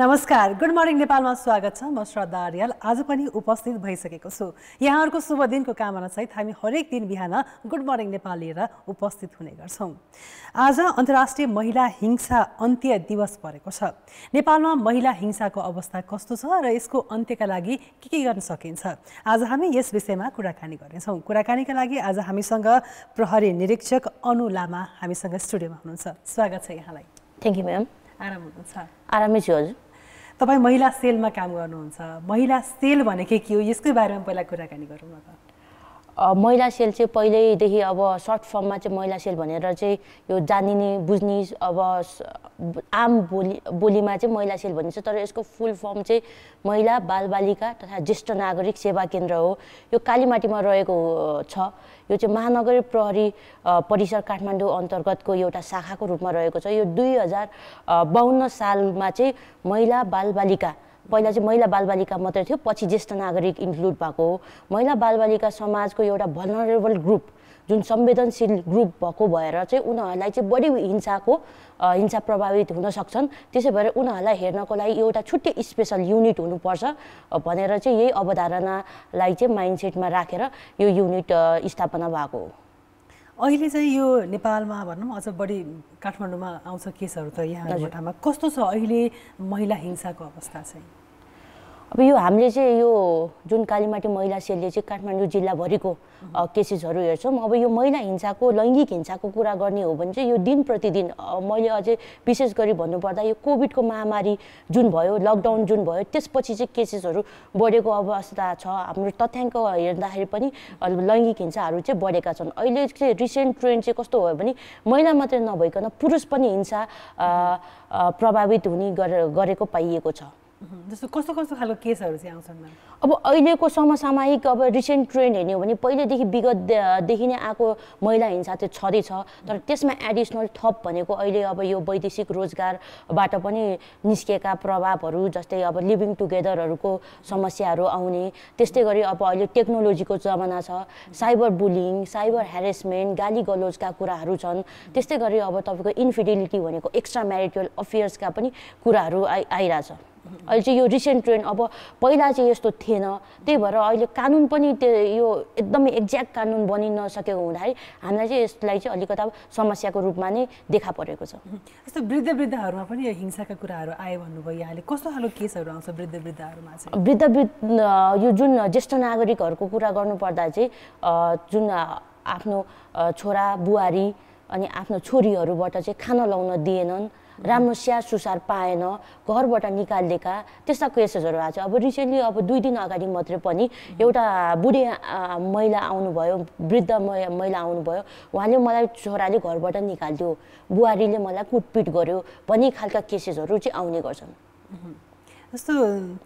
नमस्कार good morning नेपालमा स्वागत छ म श्रद्धा आर्याल आज पनि उपस्थित भइसकेको छु यहाँहरूको शुभ दिनको कामना सहित हामी हरेक दिन बिहान गुड मर्निङ नेपाल लिएर उपस्थित हुने गर्छौँ आज अन्तर्राष्ट्रिय महिला हिंसा अन्त्य दिवस परेको छ नेपालमा महिला हिंसाको अवस्था कस्तो छ र यसको अन्त्यका लागि के के गर्न सकिन्छ आज हामी यस विषयमा कुराकानी गर्नेछौँ कुराकानीका लागि आज हामीसँग प्रहरी निरीक्षक अनु लामा हामीसँग स्टुडियोमा हुनुहुन्छ स्वागत छ यहाँलाई थ्याङ्क यू म्याम आराम हुनुहुन्छ आरामै छु हजुर तपाईँ महिला सेलमा काम गर्नुहुन्छ महिला सेल भनेकै के हो यसकै बारेमा पहिला कुराकानी गरौँ न त महिला सेल चाहिँ पहिल्यैदेखि अब सर्ट फर्ममा चाहिँ महिला सेल भनेर चाहिँ यो जानिने बुझ्ने अब आम बोली बोलीमा चाहिँ महिला सेल भनिन्छ तर यसको फुल फर्म चाहिँ महिला बालबालिका तथा ज्येष्ठ नागरिक सेवा केन्द्र हो यो कालीमाटीमा रहेको छ यो चाहिँ महानगर प्रहरी परिसर काठमाडौँ अन्तर्गतको एउटा शाखाको रूपमा रहेको छ यो दुई हजार बाहन्न सालमा चाहिँ महिला बालबालिका पहिला चाहिँ महिला बालबालिका मात्रै थियो पछि ज्येष्ठ नागरिक इन्क्लुड भएको हो महिला बालबालिका समाजको एउटा भनरेबल ग्रुप जुन संवेदनशील ग्रुप भएको भएर चाहिँ उनीहरूलाई चाहिँ बढी हिंसाको हिंसा प्रभावित हुन सक्छन् त्यसै भएर उनीहरूलाई हेर्नको लागि एउटा छुट्टै स्पेसल युनिट हुनुपर्छ भनेर चाहिँ यही अवधारणालाई चाहिँ माइन्डसेटमा राखेर यो युनिट स्थापना भएको हो अहिले चाहिँ यो नेपालमा भनौँ अझ बढी काठमाडौँमा आउँछ केसहरू त यहाँ कस्तो छ अहिले महिला हिंसाको अवस्था चाहिँ अब यो हामीले चाहिँ यो जुन कालीमाटी महिला सेलले चाहिँ काठमाडौँ जिल्लाभरिको केसेसहरू हेर्छौँ अब यो महिला हिंसाको लैङ्गिक हिंसाको कुरा गर्ने हो भने चाहिँ यो दिन प्रतिदिन मैले अझै विशेष गरी भन्नुपर्दा यो कोभिडको महामारी जुन भयो लकडाउन जुन भयो त्यसपछि चाहिँ केसेसहरू बढेको अवस्था छ हाम्रो तथ्याङ्क हेर्दाखेरि पनि लैङ्गिक हिंसाहरू चाहिँ बढेका छन् अहिले चाहिँ रिसेन्ट ट्रेन्ड चाहिँ कस्तो भयो भने महिला मात्रै नभइकन पुरुष पनि हिंसा प्रभावित हुने गरेको पाइएको छ जस्तो कस्तो कस्तो खालको केसहरू चाहिँ आउँछन् अब अहिलेको समसामयिक अब रिसेन्ट ट्रेन्ड हेर्ने हो भने पहिलेदेखि विगतदेखि नै आएको महिला हिंसा चाहिँ छँदैछ छ तर त्यसमा एडिसनल थप भनेको अहिले अब यो वैदेशिक रोजगारबाट पनि निस्किएका प्रभावहरू जस्तै अब लिभिङ टुगेदरहरूको समस्याहरू आउने त्यस्तै गरी अब अहिले टेक्नोलोजीको जमाना छ साइबर बुलिङ साइबर हेरेसमेन्ट गाली गलोजका कुराहरू छन् त्यस्तै गरी अब तपाईँको इन्फिडेलिटी भनेको एक्स्ट्रा म्यारिटल अफेयर्सका पनि कुराहरू आइ आइरहेछ अहिले चाहिँ यो रिसेन्ट ट्रेन्ड अब पहिला चाहिँ यस्तो थिएन त्यही भएर अहिले कानुन पनि त्यो यो एकदमै एक्ज्याक्ट कानुन बनि नसकेको हुँदाखेरि हामीलाई चाहिँ यसलाई चाहिँ अलिकति अब समस्याको रूपमा नै देखा परेको छ यस्तो वृद्ध वृद्धहरूमा पनि हिंसाका कुराहरू आयो भन्नुभयो यहाँले कस्तो खालको केसहरू आउँछ वृद्ध वृद्धहरूमा चाहिँ वृद्ध वृद्ध यो जुन ज्येष्ठ नागरिकहरूको कुरा गर्नुपर्दा चाहिँ जुन आफ्नो छोरा बुहारी अनि आफ्नो छोरीहरूबाट चाहिँ खाना लाउन दिएनन् राम्रो स्याहार सुसार पाएन घरबाट निकालिदिएका त्यस्ता केसेसहरू आएको छ अब रिसेन्टली अब दुई दिन अगाडि मात्रै पनि एउटा बुढी महिला आउनुभयो वृद्ध महिला आउनुभयो उहाँले मलाई छोराले घरबाट निकालिदियो बुहारीले मलाई कुटपिट गर्यो भन्ने खालका केसेसहरू चाहिँ आउने गर्छन् जस्तो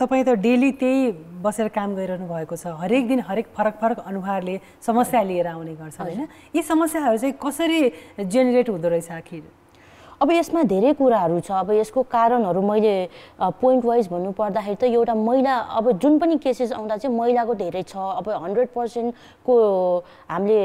तपाईँ त डेली त्यही बसेर काम गरिरहनु भएको छ हरेक दिन हरेक फरक फरक अनुहारले समस्या लिएर आउने गर्छ होइन यी समस्याहरू चाहिँ कसरी जेनेरेट हुँदो रहेछ आखिर अब यसमा धेरै कुराहरू छ अब यसको कारणहरू मैले पोइन्ट वाइज भन्नुपर्दाखेरि त एउटा महिला अब जुन पनि केसेस आउँदा चाहिँ महिलाको धेरै छ अब हन्ड्रेड पर्सेन्टको हामीले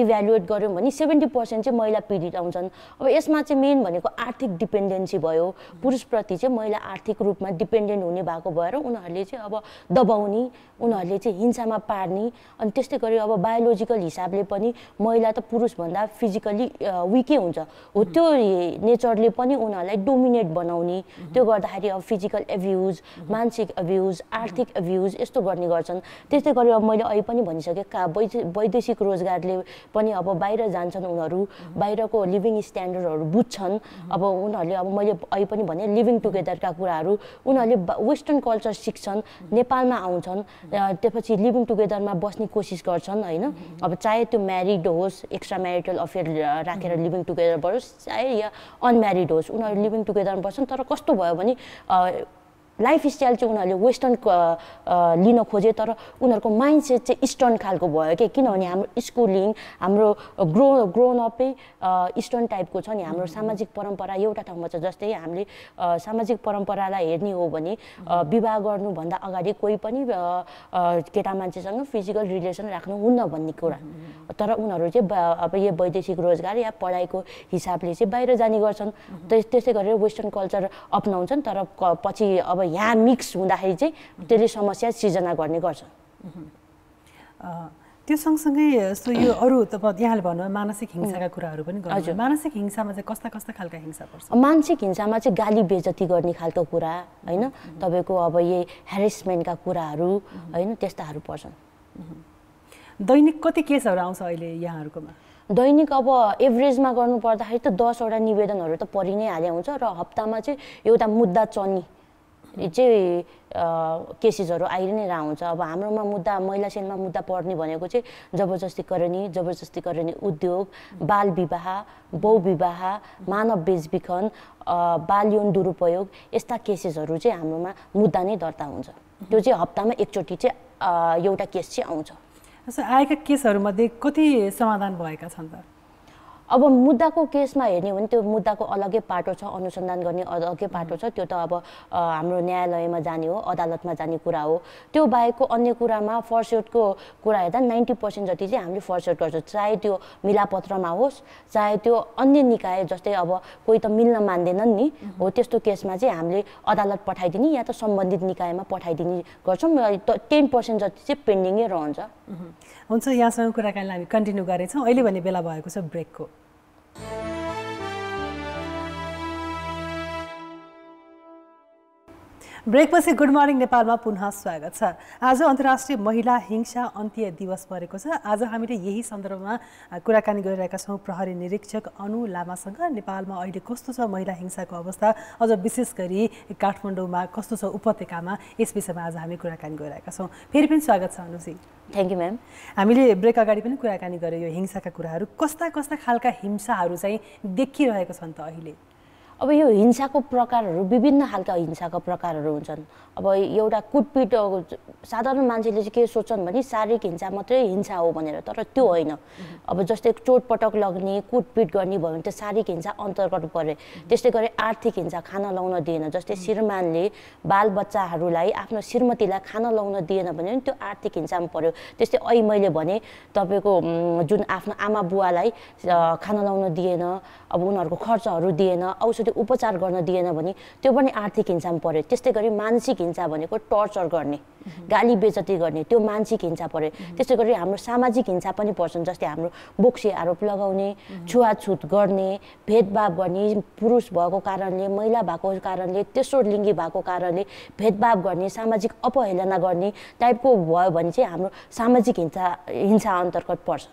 इभ्यालुएट गऱ्यौँ भने सेभेन्टी पर्सेन्ट चाहिँ महिला पीडित आउँछन् अब यसमा चाहिँ मेन भनेको आर्थिक डिपेन्डेन्सी भयो पुरुषप्रति चाहिँ महिला आर्थिक रूपमा डिपेन्डेन्ट हुने भएको भएर उनीहरूले चाहिँ अब दबाउने उनीहरूले चाहिँ हिंसामा पार्ने अनि त्यस्तै गरी अब बायोलोजिकल हिसाबले पनि महिला त पुरुषभन्दा फिजिकली विकै हुन्छ हो त्यो नेचरले पनि उनीहरूलाई डोमिनेट बनाउने त्यो गर्दाखेरि अब फिजिकल एभ्युज मानसिक एभ्युज आर्थिक एभ्युज यस्तो गर्ने गर्छन् त्यस्तै गरी अब मैले अहिले पनि भनिसकेँ का वैदेशिक रोजगारले पनि अब बाहिर जान्छन् उनीहरू बाहिरको लिभिङ स्ट्यान्डर्डहरू बुझ्छन् अब उनीहरूले अब मैले अहिले पनि भने लिभिङ टुगेदरका कुराहरू उनीहरूले वेस्टर्न कल्चर सिक्छन् नेपालमा आउँछन् त्यसपछि लिभिङ टुगेदरमा बस्ने कोसिस गर्छन् होइन अब चाहे त्यो म्यारिड होस् एक्स्ट्रा म्यारिटल अफेयर राखेर लिभिङ टुगेदर बढोस् चाहे या अनम्यारिड होस् उनीहरू लिभिङ टुगेदरमा बस्छन् तर कस्तो भयो भने लाइफस्टाइल चाहिँ उनीहरूले वेस्टर्न लिन खोजे तर उनीहरूको माइन्ड सेट चाहिँ इस्टर्न खालको भयो कि किनभने हाम्रो स्कुलिङ हाम्रो ग्रो ग्रोन ग्रोनअपै इस्टर्न टाइपको छ नि हाम्रो सामाजिक परम्परा एउटा ठाउँमा छ जस्तै हामीले सामाजिक परम्परालाई हेर्ने हो भने विवाह गर्नुभन्दा अगाडि कोही पनि केटा मान्छेसँग फिजिकल रिलेसन राख्नु हुन्न भन्ने कुरा तर उनीहरू चाहिँ अब यो वैदेशिक रोजगार या पढाइको हिसाबले चाहिँ बाहिर जाने गर्छन् त्यस्तै गरेर वेस्टर्न कल्चर अप्नाउँछन् तर पछि अब यहाँ मिक्स हुँदाखेरि चाहिँ त्यसले समस्या सिर्जना गर्ने गर्छ त्यो सँगसँगै सो यो अरू तपाईँ यहाँले भन्नुभयो मानसिक हिंसाका कुराहरू पनि हजुर मानसिक हिंसामा चाहिँ कस्ता कस्ता खालका हिंसा पर्छ मानसिक हिंसामा चाहिँ गाली बेजती गर्ने खालको कुरा होइन तपाईँको अब यही हेरेसमेन्टका कुराहरू होइन त्यस्ताहरू पर्छन् दैनिक कति केसहरू आउँछ अहिले यहाँहरूकोमा दैनिक अब एभरेजमा गर्नुपर्दाखेरि त दसवटा निवेदनहरू त परि नै हाले हुन्छ र हप्तामा चाहिँ एउटा मुद्दा चनी चाहिँ केसेसहरू आइ नै रहन्छ अब हाम्रोमा मुद्दा महिला सेलमा मुद्दा पर्ने भनेको चाहिँ जबरजस्ती करणी जबरजस्ती करणी उद्योग बाल विवाह बहुविवाह मानव बेचबिखन बाल यौन दुरुपयोग यस्ता केसेसहरू चाहिँ हाम्रोमा मुद्दा नै दर्ता हुन्छ त्यो चाहिँ हप्तामा एकचोटि चाहिँ एउटा केस चाहिँ आउँछ आएका केसहरूमध्ये कति समाधान भएका छन् त अब मुद्दाको केसमा हेर्ने हो भने त्यो मुद्दाको अलग्गै पाटो छ अनुसन्धान गर्ने अलग्गै पाटो छ त्यो त अब हाम्रो न्यायालयमा जाने हो अदालतमा जाने कुरा हो त्यो बाहेकको अन्य कुरामा फर्सेटको कुरा हेर्दा नाइन्टी पर्सेन्ट जति चाहिँ हामीले फर्सेट गर्छौँ चाहे त्यो मिलापत्रमा होस् चाहे त्यो अन्य निकाय जस्तै अब कोही त मिल्न मान्दैनन् नि हो त्यस्तो केसमा चाहिँ हामीले अदालत पठाइदिने या त सम्बन्धित निकायमा पठाइदिने गर्छौँ र टेन पर्सेन्ट जति चाहिँ पेन्डिङै रहन्छ हुन्छ यहाँसँग कुराकानी हामी कन्टिन्यू गरेछौँ अहिले भन्ने बेला भएको छ ब्रेकको Thank you. ब्रेकपछि गुड मर्निङ नेपालमा पुनः स्वागत छ आज अन्तर्राष्ट्रिय महिला हिंसा अन्त्य दिवस परेको छ आज हामीले यही सन्दर्भमा कुराकानी गरिरहेका छौँ प्रहरी निरीक्षक अनु लामासँग नेपालमा अहिले कस्तो छ महिला हिंसाको अवस्था अझ विशेष गरी काठमाडौँमा कस्तो छ उपत्यकामा यस विषयमा आज हामी कुराकानी गरिरहेका छौँ फेरि पनि स्वागत छ अनुजी थ्याङ्क यू म्याम हामीले ब्रेक अगाडि पनि कुराकानी गऱ्यौँ यो हिंसाका कुराहरू कस्ता कस्ता खालका हिंसाहरू चाहिँ देखिरहेको छन् त अहिले अब यो हिंसाको प्रकारहरू विभिन्न खालका हिंसाको प्रकारहरू हुन्छन् अब एउटा कुटपिट साधारण मान्छेले चाहिँ के सोच्छन् भने शारीरिक हिंसा मात्रै हिंसा हो भनेर तर त्यो होइन अब जस्तै चोटपटक लग्ने कुटपिट गर्ने भयो भने त्यो शारीरिक हिंसा अन्तर्गत पऱ्यो त्यस्तै गरी आर्थिक हिंसा खान लाउन दिएन जस्तै श्रीमानले बालबच्चाहरूलाई आफ्नो श्रीमतीलाई खान लाउन दिएन भने त्यो आर्थिक हिंसामा पऱ्यो त्यस्तै ऐ मैले भने तपाईँको जुन आफ्नो आमा बुवालाई खाना लाउन दिएन अब उनीहरूको खर्चहरू दिएन औषधि त्यो उपचार गर्न दिएन भने त्यो पनि आर्थिक हिंसा पऱ्यो त्यस्तै गरी मानसिक हिंसा भनेको टर्चर गर्ने गाली बेजती गर्ने त्यो मानसिक हिंसा पऱ्यो त्यस्तै गरी हाम्रो सामाजिक हिंसा पनि पर्छन् जस्तै हाम्रो बोक्सी आरोप लगाउने छुवाछुत गर्ने भेदभाव गर्ने पुरुष भएको कारणले महिला भएको कारणले तेस्रो लिङ्गी भएको कारणले भेदभाव गर्ने सामाजिक अपहेलना गर्ने टाइपको भयो भने चाहिँ हाम्रो सामाजिक हिंसा हिंसा अन्तर्गत पर्छ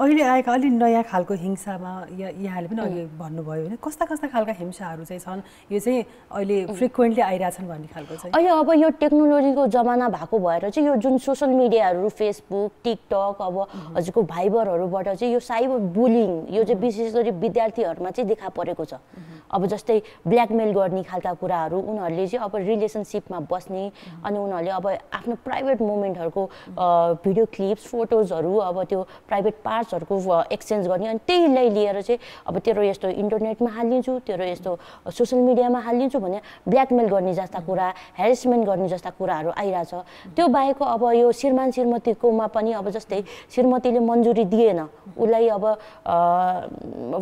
अहिले आएका अलिक नयाँ खालको हिंसामा या यहाँले पनि अघि भन्नुभयो भने कस्ता कस्ता खालका हिंसाहरू चाहिँ छन् यो चाहिँ अहिले फ्रिक्वेन्टली आइरहेछन् भन्ने खालको चाहिँ अहिले अब यो टेक्नोलोजीको जमाना भएको भएर चाहिँ यो जुन सोसियल मिडियाहरू फेसबुक टिकटक अब हजुरको भाइबरहरूबाट चाहिँ यो साइबर बुलिङ यो चाहिँ विशेष गरी विद्यार्थीहरूमा चाहिँ देखा परेको छ अब जस्तै ब्ल्याकमेल गर्ने खालका कुराहरू उनीहरूले चाहिँ अब रिलेसनसिपमा बस्ने अनि उनीहरूले अब आफ्नो प्राइभेट मोमेन्टहरूको भिडियो क्लिप्स फोटोजहरू अब त्यो प्राइभेट पार्ट चार्जहरूको एक्सचेन्ज गर्ने अनि त्यहीलाई लिएर चाहिँ अब तेरो यस्तो इन्टरनेटमा हालिदिन्छु तेरो यस्तो सोसियल मिडियामा हालिदिन्छु भने ब्ल्याकमेल गर्ने जस्ता कुरा हेरेसमेन्ट गर्ने जस्ता कुराहरू आइरहेछ त्यो बाहेक अब यो श्रीमान श्रीमतीकोमा पनि अब जस्तै श्रीमतीले मन्जुरी दिएन उसलाई अब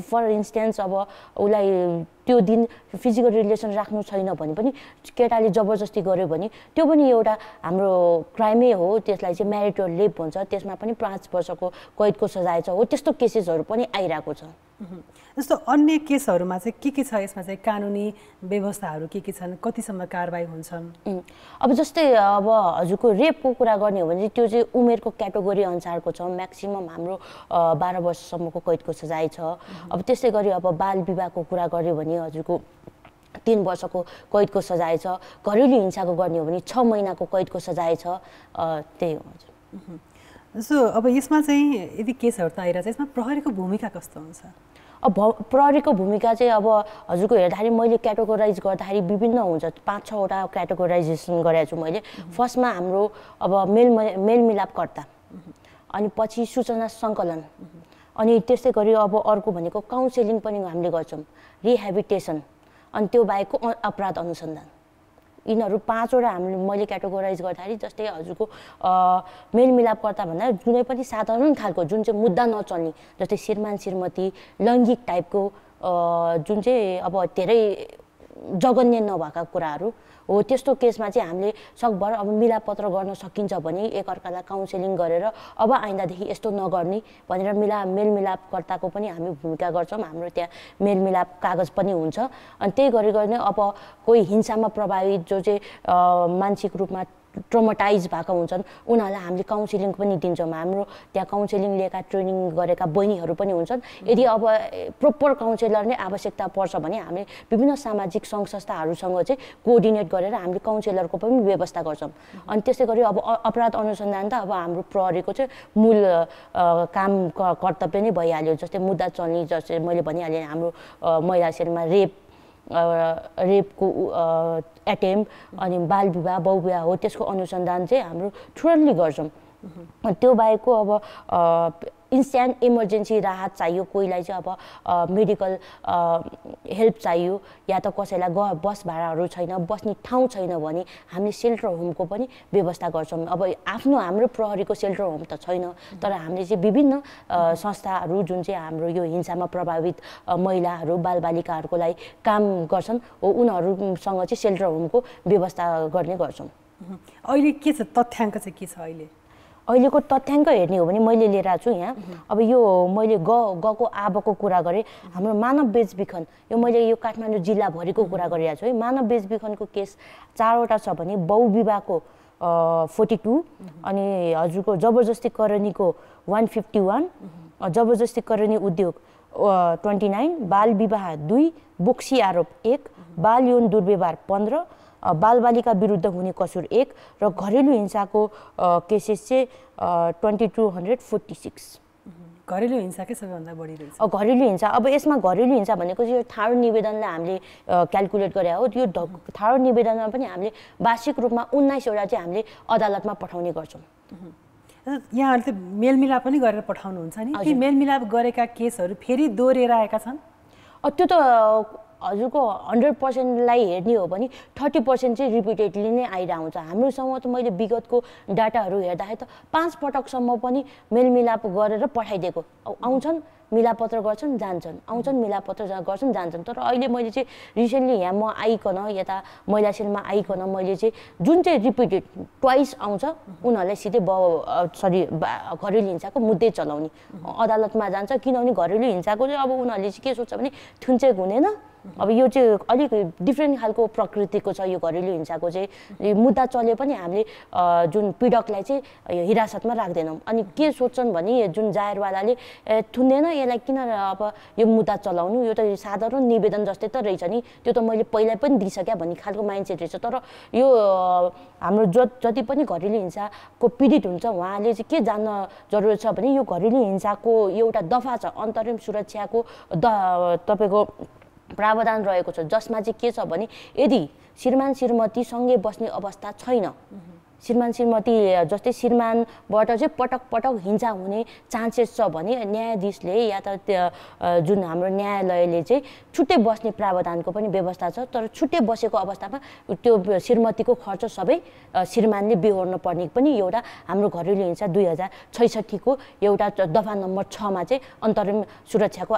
फर इन्स्टेन्स अब उसलाई त्यो दिन फिजिकल रिलेसन राख्नु छैन भने पनि केटाले जबरजस्ती गर्यो भने त्यो पनि एउटा हाम्रो क्राइमै हो त्यसलाई चाहिँ म्यारिटल लेप भन्छ त्यसमा पनि पाँच वर्षको कैदको सजाय छ हो त्यस्तो केसेसहरू पनि आइरहेको छ जस्तो अन्य केसहरूमा चाहिँ के के छ यसमा चाहिँ कानुनी व्यवस्थाहरू के के छन् कतिसम्म कारवाही हुन्छन् अब जस्तै अब हजुरको रेपको कुरा गर्ने हो भने त्यो चाहिँ उमेरको क्याटेगोरी अनुसारको छ म्याक्सिमम हाम्रो बाह्र वर्षसम्मको कैदको सजाय छ अब त्यस्तै गरी अब बाल विवाहको कुरा गर्यो भने हजुरको तिन वर्षको कैदको सजाय छ घरेलु हिंसाको गर्ने हो भने छ महिनाको कैदको सजाय छ त्यही हो हजुर जस्तो अब यसमा चाहिँ यदि केसहरू त आइरहेको छ यसमा प्रहरीको भूमिका कस्तो हुन्छ अब प्रहरीको भूमिका चाहिँ अब हजुरको हेर्दाखेरि मैले क्याटेगोराइज गर्दाखेरि विभिन्न हुन्छ पाँच छवटा क्याटेगोराइजेसन गरेको छु मैले फर्स्टमा हाम्रो अब मेल मेलमिलापकर्ता अनि पछि सूचना सङ्कलन अनि त्यस्तै गरी अब अर्को भनेको काउन्सिलिङ पनि हामीले गर्छौँ रिहेबिटेसन अनि त्यो बाहेकको अपराध अनुसन्धान यिनीहरू पाँचवटा हामीले मैले क्याटेगोराइज गर्दाखेरि जस्तै हजुरको मेलमिलापकर्ता भन्दा जुनै पनि साधारण खालको जुन चाहिँ मुद्दा नचल्ने जस्तै श्रीमान श्रीमती लैङ्गिक टाइपको जुन चाहिँ अब धेरै जगन्य नभएका कुराहरू हो त्यस्तो केसमा चाहिँ हामीले सकभर अब मिलापत्र गर्न सकिन्छ भने एकअर्कालाई काउन्सिलिङ गरेर अब आइन्दादेखि यस्तो नगर्ने भनेर मिला मेलमिलापकर्ताको पनि हामी भूमिका गर्छौँ हाम्रो त्यहाँ मेलमिलाप कागज पनि हुन्छ अनि त्यही गरी गर्ने अब कोही हिंसामा प्रभावित जो चाहिँ मानसिक रूपमा ट्रोमाटाइज भएको हुन्छन् उनीहरूलाई हामीले काउन्सिलिङ पनि दिन्छौँ हाम्रो त्यहाँ काउन्सिलिङ लिएका ट्रेनिङ गरेका बहिनीहरू पनि हुन्छन् यदि अब प्रोपर काउन्सिलर नै आवश्यकता पर्छ भने हामी विभिन्न सामाजिक सङ्घ संस्थाहरूसँग चाहिँ कोअर्डिनेट गरेर हामीले काउन्सिलरको पनि व्यवस्था गर्छौँ अनि त्यसै गरी अब अपराध अनुसन्धान त अब हाम्रो प्रहरीको चाहिँ मूल काम कर्तव्य नै भइहाल्यो जस्तै मुद्दा चल्ने जस्तै मैले भनिहालेँ हाम्रो महिला सेलमा रेप रेपको एटेम्प अनि बाल विवाह बहुविवाह हो त्यसको अनुसन्धान चाहिँ हाम्रो थ्रुरली गर्छौँ त्यो बाहेकको अब इन्स्ट्यान्ट इमर्जेन्सी राहत चाहियो कोहीलाई चाहिँ अब मेडिकल हेल्प चाहियो या त कसैलाई ग बस भाडाहरू छैन बस्ने ठाउँ छैन भने हामीले सेल्टर होमको पनि व्यवस्था गर्छौँ अब आफ्नो हाम्रो प्रहरीको सेल्टर होम त छैन तर हामीले चाहिँ विभिन्न संस्थाहरू जुन चाहिँ हाम्रो यो हिंसामा प्रभावित महिलाहरू बालबालिकाहरूको लागि काम गर्छन् हो उनीहरूसँग चाहिँ सेल्टर होमको व्यवस्था गर्ने गर्छौँ अहिले के छ तथ्याङ्क चाहिँ के छ अहिले अहिलेको तथ्याङ्क हेर्ने हो भने मैले लिएर आएको छु यहाँ अब यो मैले ग गको आबको कुरा गरेँ हाम्रो मानव बेचबिखन यो मैले यो काठमाडौँ जिल्लाभरिको कुरा गरिरहेको छु है मानव बेचबिखनको केस चारवटा छ भने बहुविवाहको फोर्टी टू अनि हजुरको जबरजस्ती करणीको वान फिफ्टी वान जबरजस्ती करणी उद्योग ट्वेन्टी नाइन बाल विवाह दुई बोक्सी आरोप एक बाल यौन दुर्व्यवहार पन्ध्र बालबालिका विरुद्ध हुने कसुर एक र घरेलु हिंसाको केसेस चाहिँ twenty two hundred forty six घरेलु हिंसाकै सबैभन्दा बढी रहेछ घरेलु हिंसा अब यसमा घरेलु हिंसा भनेको चाहिँ यो थारो निवेदनलाई हामीले क्यालकुलेट गरे हो त्यो थारो निवेदनमा पनि हामीले वार्षिक रूपमा उन्नाइसवटा चाहिँ हामीले अदालतमा पठाउने गर्छौँ यहाँहरू त मेलमिलाप पनि गरेर पठाउनुहुन्छ नि मेलमिलाप गरेका केसहरू फेरि दोहोरेर आएका छन् त्यो त हजुरको हन्ड्रेड पर्सेन्टलाई हेर्ने हो भने थर्टी पर्सेन्ट चाहिँ रिपिटेडली नै आइरहन्छ हाम्रोसँग त मैले विगतको डाटाहरू हेर्दाखेरि त पाँच पटकसम्म पनि मेलमिलाप गरेर पठाइदिएको आउँछन् मिलापत्र गर्छन् जान्छन् आउँछन् मिलापत्र गर्छन् जान्छन् तर अहिले मैले चाहिँ रिसेन्टली यहाँ म आइकन यता मैला सेलमा आइकन मैले चाहिँ जुन चाहिँ रिपिटेड ट्वाइस आउँछ उनीहरूलाई सिधै ब सरी घरेलु हिंसाको मुद्दै चलाउने अदालतमा जान्छ किनभने घरेलु हिंसाको चाहिँ अब उनीहरूले चाहिँ के सोच्छ भने थुन्चेक हुँदैन अब यो चाहिँ अलिक डिफ्रेन्ट खालको प्रकृतिको छ यो घरेलु हिंसाको चाहिँ मुद्दा चले पनि हामीले जुन पीडकलाई चाहिँ हिरासतमा राख्दैनौँ अनि के सोच्छन् भने जुन जायरवालाले थुन्दैन यसलाई किन अब यो मुद्दा चलाउनु यो त साधारण निवेदन जस्तै त रहेछ नि त्यो त मैले पहिल्यै पनि दिइसकेँ भन्ने खालको माइन्डसेट रहेछ तर यो हाम्रो ज जति पनि घरेलु हिंसाको पीडित हुन्छ उहाँले चाहिँ के जान्न जरुरत छ भने यो घरेलु हिंसाको एउटा दफा छ अन्तरिम सुरक्षाको द तपाईँको प्रावधान रहेको छ जसमा चाहिँ के छ भने यदि श्रीमान श्रीमती सँगै बस्ने अवस्था छैन श्रीमान श्रीमती जस्तै श्रीमानबाट चाहिँ पटक पटक हिंसा हुने चान्सेस छ भने न्यायाधीशले या त जुन हाम्रो न्यायालयले चाहिँ छुट्टै बस्ने प्रावधानको पनि व्यवस्था छ तर छुट्टै बसेको अवस्थामा त्यो श्रीमतीको खर्च सबै श्रीमानले बेहोर्न पर्ने पनि एउटा हाम्रो घरेलु हिंसा दुई हजार छैसठीको एउटा दफा नम्बर छमा चाहिँ अन्तरिम सुरक्षाको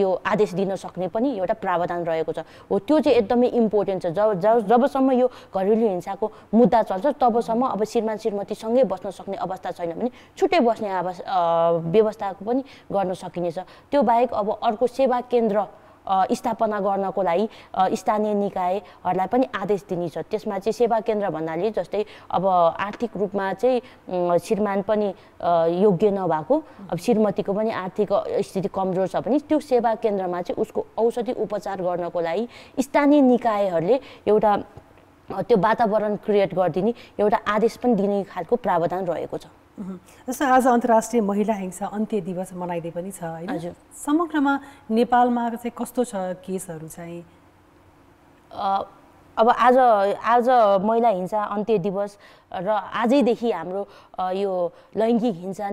यो आदेश दिन सक्ने पनि एउटा प्रावधान रहेको छ हो त्यो चाहिँ एकदमै इम्पोर्टेन्ट छ जब जबसम्म यो घरेलु हिंसाको मुद्दा चल्छ तबसम्म अब श्रीमान श्रीमतीसँगै बस्न सक्ने अवस्था छैन भने छुट्टै बस्ने आवास व्यवस्थाको पनि गर्न सकिनेछ त्यो बाहेक अब अर्को सेवा केन्द्र स्थापना गर्नको लागि स्थानीय निकायहरूलाई पनि आदेश दिनेछ त्यसमा चाहिँ सेवा केन्द्र भन्नाले जस्तै अब आर्थिक रूपमा चाहिँ श्रीमान पनि योग्य नभएको अब श्रीमतीको पनि आर्थिक स्थिति कमजोर छ भने त्यो सेवा केन्द्रमा चाहिँ उसको औषधि उपचार गर्नको लागि स्थानीय निकायहरूले एउटा त्यो वातावरण क्रिएट गरिदिने एउटा आदेश पनि दिने खालको प्रावधान रहेको छ जस्तो आज अन्तर्राष्ट्रिय महिला हिंसा अन्त्य दिवस मनाइँदै पनि छ होइन समग्रमा नेपालमा चाहिँ कस्तो छ केसहरू चाहिँ अब आज आज महिला हिंसा अन्त्य दिवस र आजैदेखि हाम्रो यो लैङ्गिक हिंसा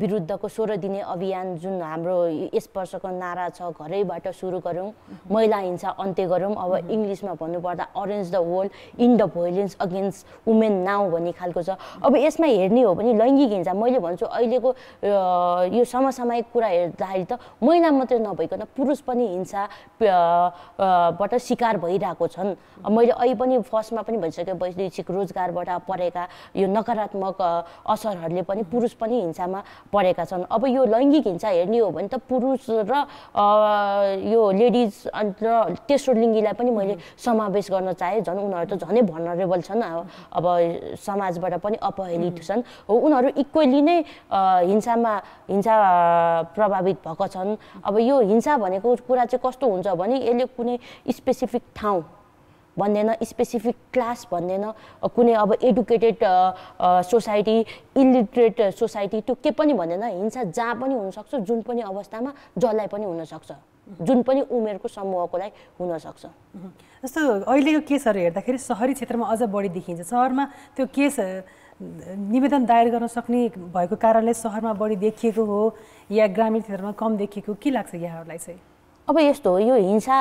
विरुद्धको सोह्र दिने अभियान जुन हाम्रो यस वर्षको नारा छ घरैबाट सुरु गरौँ महिला हिंसा अन्त्य गरौँ अब इङ्ग्लिसमा भन्नुपर्दा orange the world in the violence against women now भन्ने खालको छ अब यसमा हेर्ने हो भने लैङ्गिक हिंसा मैले भन्छु अहिलेको यो समसामयिक कुरा हेर्दाखेरि त महिला मात्रै नभइकन पुरुष पनि हिंसा बाट शिकार भइरहेको छन् मैले अहिले पनि फर्स्टमा पनि भइसकेँ वैदेशिक रोजगारबाट परेका यो नकारात्मक असरहरूले पनि पुरुष पनि हिंसामा परेका छन् अब यो लैङ्गिक हिंसा हेर्ने हो भने त पुरुष र यो लेडिज र तेस्रो लिङ्गीलाई पनि मैले समावेश गर्न चाहेँ झन् उनीहरू त झनै भनरेबल छन् अब समाजबाट पनि अपहेलित छन् हो उनीहरू इक्वेली नै हिंसामा हिंसा प्रभावित भएको छन् अब यो हिंसा भनेको कुरा चाहिँ कस्तो हुन्छ भने यसले कुनै स्पेसिफिक ठाउँ भन्दैन स्पेसिफिक क्लास भन्दैन कुनै अब एडुकेटेड सोसाइटी इलिटरेट सोसाइटी त्यो के पनि भन्दैन हिंसा जहाँ पनि हुनसक्छ जुन पनि अवस्थामा जसलाई पनि हुनसक्छ जुन पनि उमेरको समूहको लागि हुनसक्छ जस्तो अहिलेको केसहरू हेर्दाखेरि सहरी क्षेत्रमा अझ बढी देखिन्छ सहरमा त्यो केस निवेदन दायर गर्न सक्ने भएको कारणले सहरमा बढी देखिएको हो या ग्रामीण क्षेत्रमा कम देखिएको के लाग्छ यहाँहरूलाई चाहिँ अब यस्तो हो यो हिंसा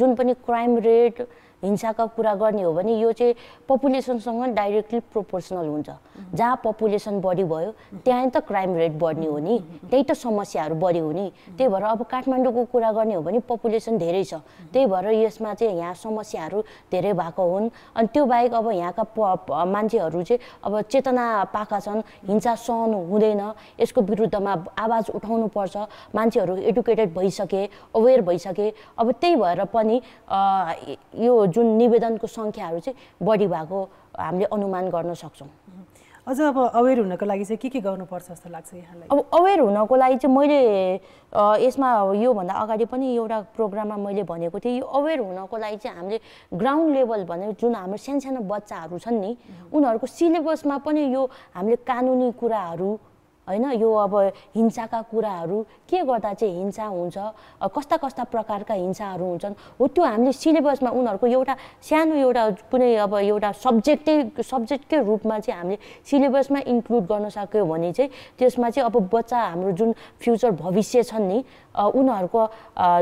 जुन पनि क्राइम रेट हिंसाको कुरा गर्ने हो भने यो चाहिँ पपुलेसनसँग डाइरेक्टली प्रोपोर्सनल हुन्छ जहाँ पपुलेसन बढी भयो त्यहाँ त क्राइम रेट बढ्ने हो नि त्यही त समस्याहरू बढी हो नि त्यही भएर अब काठमाडौँको कुरा गर्ने हो भने पपुलेसन धेरै छ त्यही भएर यसमा चाहिँ यहाँ समस्याहरू धेरै भएको हुन् अनि त्यो बाहेक अब यहाँका प मान्छेहरू चाहिँ अब चेतना पाएका छन् हिंसा सहनु हुँदैन यसको विरुद्धमा आवाज उठाउनु पर्छ मान्छेहरू एडुकेटेड भइसके अवेर भइसके अब त्यही भएर पनि यो जुन निवेदनको सङ्ख्याहरू चाहिँ बढी भएको हामीले अनुमान गर्न सक्छौँ अझ अब अवेर हुनको लागि चाहिँ के के गर्नुपर्छ जस्तो लाग्छ यहाँलाई अब अवेर हुनको लागि चाहिँ मैले यसमा योभन्दा अगाडि पनि एउटा प्रोग्राममा मैले भनेको थिएँ यो अवेर हुनको लागि चाहिँ हामीले ग्राउन्ड लेभल भने जुन हाम्रो सानसानो बच्चाहरू छन् नि उनीहरूको सिलेबसमा पनि यो हामीले कानुनी कुराहरू होइन यो अब हिंसाका कुराहरू के गर्दा चाहिँ हिंसा हुन्छ कस्ता कस्ता प्रकारका हिंसाहरू हुन्छन् हो त्यो हामीले सिलेबसमा उनीहरूको एउटा सानो एउटा कुनै अब एउटा सब्जेक्टै सब्जेक्टकै रूपमा चाहिँ हामीले सिलेबसमा इन्क्लुड गर्न सक्यो भने चाहिँ त्यसमा चाहिँ अब बच्चा हाम्रो जुन फ्युचर भविष्य छन् नि उनीहरूको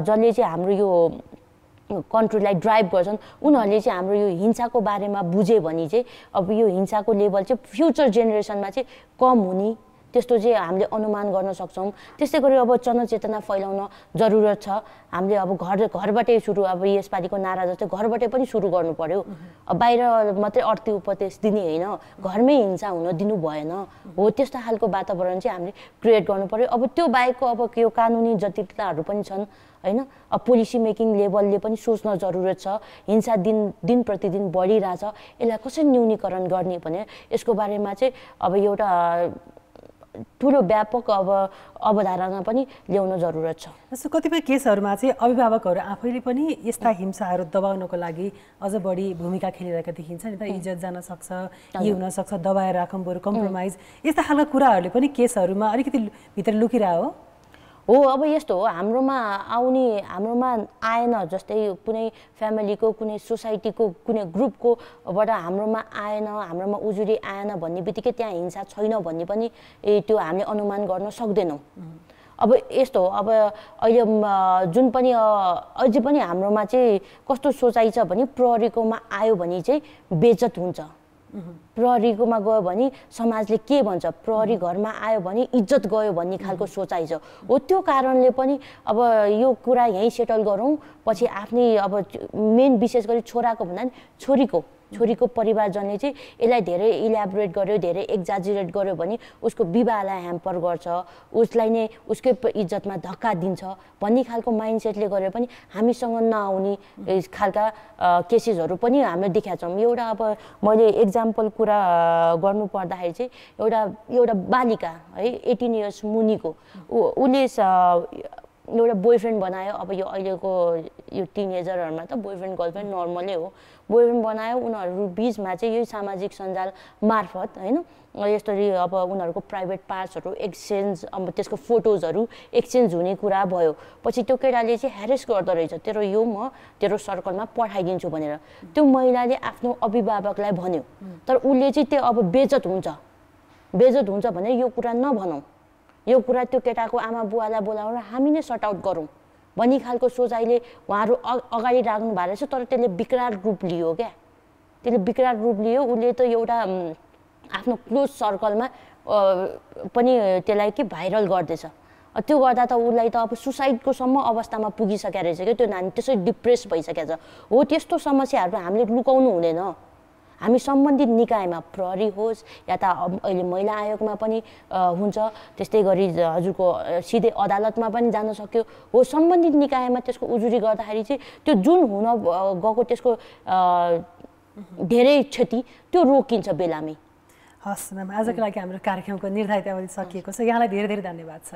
जसले चाहिँ हाम्रो यो कन्ट्रीलाई ड्राइभ गर्छन् उनीहरूले चाहिँ हाम्रो यो हिंसाको बारेमा बुझ्यो भने चाहिँ अब यो हिंसाको लेभल चाहिँ फ्युचर जेनेरेसनमा चाहिँ कम हुने त्यस्तो चाहिँ हामीले अनुमान गर्न सक्छौँ त्यस्तै गरी अब जनचेतना फैलाउन जरुरत छ हामीले अब घर घरबाटै सुरु अब यसपालिको नारा जस्तै घरबाटै पनि सुरु गर्नु पऱ्यो बाहिर मात्रै अर्थी उपदेश दिने होइन घरमै हिंसा हुन दिनु भएन हो त्यस्तो खालको वातावरण चाहिँ हामीले क्रिएट गर्नु पऱ्यो अब त्यो बाहेकको अब यो कानुनी जटिलताहरू पनि छन् होइन अब पोलिसी मेकिङ लेभलले पनि सोच्न जरुरत छ हिंसा दिन दिन प्रतिदिन बढिरहेछ यसलाई कसरी न्यूनीकरण गर्ने भने यसको बारेमा चाहिँ अब एउटा ठुलो व्यापक अब अवधारणा पनि ल्याउन जरुरत छ जस्तो कतिपय केसहरूमा चाहिँ अभिभावकहरू आफैले पनि यस्ता हिंसाहरू दबाउनको लागि अझ बढी भूमिका खेलिरहेका देखिन्छ नि त इज्जत जान सक्छ यी हुनसक्छ दबाएर राखौँ बरु कम्प्रोमाइज यस्ता खालका कुराहरूले पनि केसहरूमा अलिकति भित्र लुकिरह हो हो अब यस्तो हो हाम्रोमा आउने हाम्रोमा आएन जस्तै कुनै फ्यामिलीको कुनै सोसाइटीको कुनै ग्रुपकोबाट हाम्रोमा आएन हाम्रोमा उजुरी आएन भन्ने बित्तिकै त्यहाँ हिंसा छैन भन्ने पनि ए त्यो हामीले अनुमान गर्न सक्दैनौँ अब यस्तो हो अब अहिले जुन पनि अझै पनि हाम्रोमा चाहिँ कस्तो सोचाइ छ भने प्रहरीकोमा आयो भने चाहिँ बेचत हुन्छ प्रहरीकोमा गयो भने समाजले के भन्छ प्रहरी घरमा आयो भने इज्जत गयो भन्ने खालको सोचाइ छ हो त्यो कारणले पनि अब यो कुरा यहीँ सेटल गरौँ पछि आफ्नै अब मेन विशेष गरी छोराको भन्दा पनि छोरीको छोरीको परिवारजनले चाहिँ यसलाई धेरै इलेबोरेट गर्यो धेरै एक्जाजुरेट गर्यो भने उसको विवाहलाई ह्याम्पर गर्छ उसलाई नै उसकै इज्जतमा धक्का दिन्छ भन्ने खालको माइन्डसेटले गरे पनि हामीसँग नआउने खालका केसेसहरू पनि हामीले देखाएको छौँ एउटा अब मैले एक्जाम्पल कुरा गर्नु पर्दाखेरि चाहिँ एउटा एउटा बालिका है एटिन इयर्स मुनिको उसले एउटा बोयफ्रेन्ड बनायो अब यो अहिलेको यो टिन एजरहरूमा त बोयफ्रेन्ड गर्लफ्रेन्ड नर्मलै हो बोयफ्रेन्ड बनायो उनीहरू बिचमा चाहिँ यही सामाजिक सञ्जाल मार्फत होइन यसरी अब उनीहरूको प्राइभेट पार्ट्सहरू एक्सचेन्ज अब त्यसको फोटोजहरू एक्सचेन्ज हुने कुरा भयो पछि त्यो केटाले चाहिँ हेरेस रहेछ तेरो यो म तेरो सर्कलमा पठाइदिन्छु भनेर त्यो महिलाले आफ्नो अभिभावकलाई भन्यो तर उसले चाहिँ त्यो अब बेजत हुन्छ बेजत हुन्छ भने यो कुरा नभनौँ यो कुरा त्यो केटाको आमा बुवालाई र हामी नै सर्ट आउट गरौँ भन्ने खालको सोच अहिले उहाँहरू अगाडि राख्नु भएको रहेछ तर त्यसले विकराल रूप लियो क्या त्यसले विकराल रूप लियो उसले त एउटा आफ्नो क्लोज सर्कलमा पनि त्यसलाई के भाइरल गर्दैछ त्यो गर्दा त उसलाई त अब सम्म अवस्थामा पुगिसकेको रहेछ क्या त्यो नानी त्यसै डिप्रेस भइसकेको छ हो त्यस्तो समस्याहरू हामीले लुकाउनु हुँदैन हामी सम्बन्धित निकायमा प्रहरी होस् या त अहिले महिला आयोगमा पनि हुन्छ त्यस्तै गरी हजुरको सिधै अदालतमा पनि जान सक्यो हो सम्बन्धित निकायमा त्यसको उजुरी गर्दाखेरि चाहिँ त्यो जुन हुन गएको त्यसको धेरै क्षति त्यो रोकिन्छ बेलामै हस् म्याम आजको लागि हाम्रो कार्यक्रमको निर्धारित अवधि सकिएको छ यहाँलाई धेरै धेरै धन्यवाद छ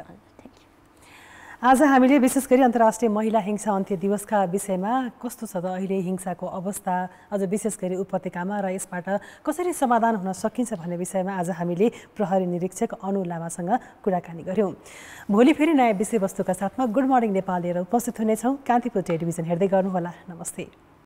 आज हामीले विशेष गरी अन्तर्राष्ट्रिय महिला हिंसा अन्त्य दिवसका विषयमा कस्तो छ त अहिले हिंसाको अवस्था अझ विशेष गरी उपत्यकामा र यसबाट कसरी समाधान हुन सकिन्छ भन्ने विषयमा आज हामीले प्रहरी निरीक्षक अनु लामासँग कुराकानी गऱ्यौँ भोलि फेरि नयाँ विषयवस्तुका साथमा गुड मर्निङ नेपाल लिएर उपस्थित हुनेछौँ कान्तिपुर टेलिभिजन हेर्दै गर्नुहोला नमस्ते